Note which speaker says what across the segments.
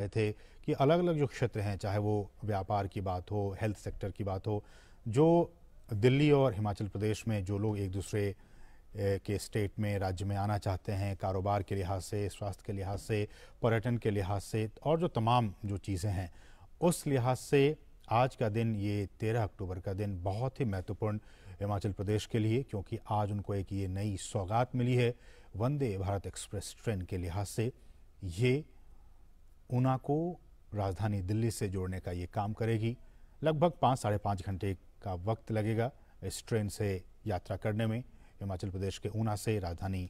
Speaker 1: रहे थे कि अलग अलग जो क्षेत्र हैं चाहे वो व्यापार की बात हो हेल्थ सेक्टर की बात हो जो दिल्ली और हिमाचल प्रदेश में जो लोग एक दूसरे के स्टेट में राज्य में आना चाहते हैं कारोबार के लिहाज से स्वास्थ्य के लिहाज से पर्यटन के लिहाज से और जो तमाम जो चीज़ें हैं उस लिहाज से आज का दिन ये तेरह अक्टूबर का दिन बहुत ही महत्वपूर्ण हिमाचल प्रदेश के लिए क्योंकि आज उनको एक ये नई सौगात मिली है वंदे भारत एक्सप्रेस ट्रेन के लिहाज से ये ऊना को राजधानी दिल्ली से जोड़ने का ये काम करेगी लगभग पाँच साढ़े पाँच घंटे का वक्त लगेगा इस ट्रेन से यात्रा करने में हिमाचल प्रदेश के ऊना से राजधानी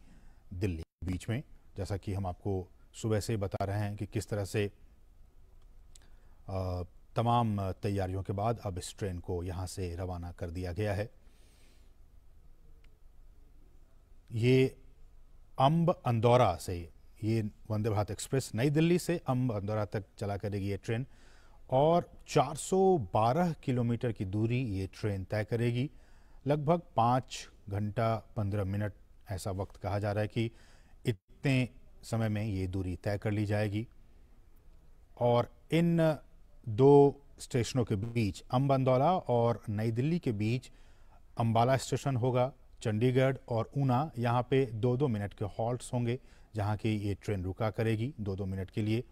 Speaker 1: दिल्ली के बीच में जैसा कि हम आपको सुबह से बता रहे हैं कि किस तरह से तमाम तैयारियों के बाद अब इस ट्रेन को यहाँ से रवाना कर दिया गया है ये अम्ब अंदौरा से ये वंदे भारत एक्सप्रेस नई दिल्ली से अम्ब अंदौरा तक चला करेगी ये ट्रेन और 412 किलोमीटर की दूरी ये ट्रेन तय करेगी लगभग पाँच घंटा पंद्रह मिनट ऐसा वक्त कहा जा रहा है कि इतने समय में ये दूरी तय कर ली जाएगी और इन दो स्टेशनों के बीच अम्ब अंदौला और नई दिल्ली के बीच अम्बाला स्टेशन होगा चंडीगढ़ और ऊना यहाँ पे दो दो मिनट के हॉल्ट होंगे जहाँ की ये ट्रेन रुका करेगी दो दो मिनट के लिए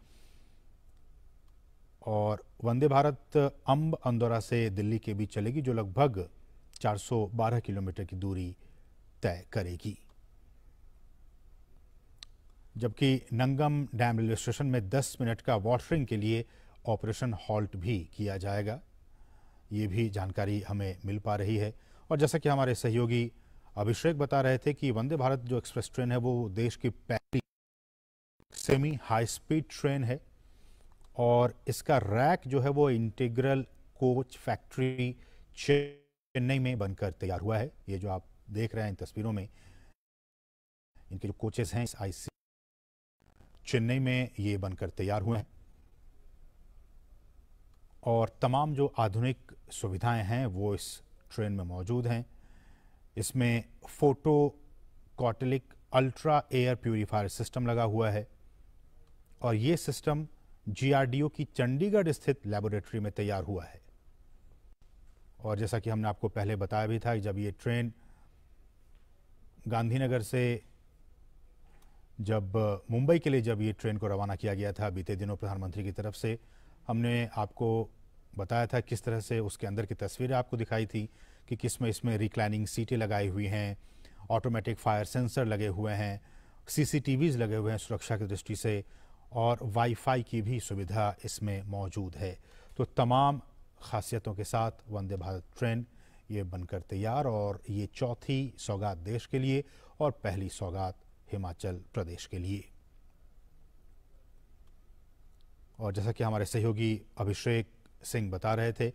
Speaker 1: और वंदे भारत अम्ब अंदौरा से दिल्ली के बीच चलेगी जो लगभग 412 किलोमीटर की दूरी तय करेगी जबकि नंगम डैम रेलवे स्टेशन में 10 मिनट का वाटरिंग के लिए ऑपरेशन हॉल्ट भी किया जाएगा ये भी जानकारी हमें मिल पा रही है और जैसा कि हमारे सहयोगी अभिषेक बता रहे थे कि वंदे भारत जो एक्सप्रेस ट्रेन है वो देश की पहली सेमी हाई स्पीड ट्रेन है और इसका रैक जो है वो इंटीग्रल कोच फैक्ट्री चेन्नई में बनकर तैयार हुआ है ये जो आप देख रहे हैं इन तस्वीरों में इनके जो कोचेस हैं आईसी चेन्नई में ये बनकर तैयार हुए हैं और तमाम जो आधुनिक सुविधाएं हैं वो इस ट्रेन में मौजूद हैं इसमें photo catalytic ultra air purifier system लगा हुआ है और ये सिस्टम जीआरडीओ की चंडीगढ़ स्थित लेबोरेटरी में तैयार हुआ है और जैसा कि हमने आपको पहले बताया भी था जब ये ट्रेन गांधीनगर से जब मुंबई के लिए जब ये ट्रेन को रवाना किया गया था बीते दिनों प्रधानमंत्री की तरफ से हमने आपको बताया था किस तरह से उसके अंदर की तस्वीरें आपको दिखाई थी कि किस में इसमें रिक्लाइनिंग सीटें लगाई हुई हैं ऑटोमेटिक फायर सेंसर लगे हुए हैं सीसीटीवीज लगे हुए हैं सुरक्षा की दृष्टि से और वाईफाई की भी सुविधा इसमें मौजूद है तो तमाम खासियतों के साथ वंदे भारत ट्रेन ये बनकर तैयार और ये चौथी सौगात देश के लिए और पहली सौगात हिमाचल प्रदेश के लिए और जैसा कि हमारे सहयोगी अभिषेक सिंह बता रहे थे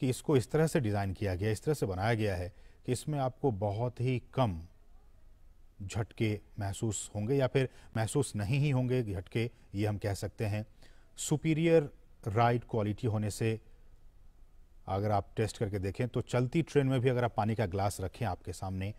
Speaker 1: कि इसको इस तरह से डिज़ाइन किया गया इस तरह से बनाया गया है कि इसमें आपको बहुत ही कम झटके महसूस होंगे या फिर महसूस नहीं ही होंगे झटके ये हम कह सकते हैं सुपीरियर राइड क्वालिटी होने से अगर आप टेस्ट करके देखें तो चलती ट्रेन में भी अगर आप पानी का ग्लास रखें आपके सामने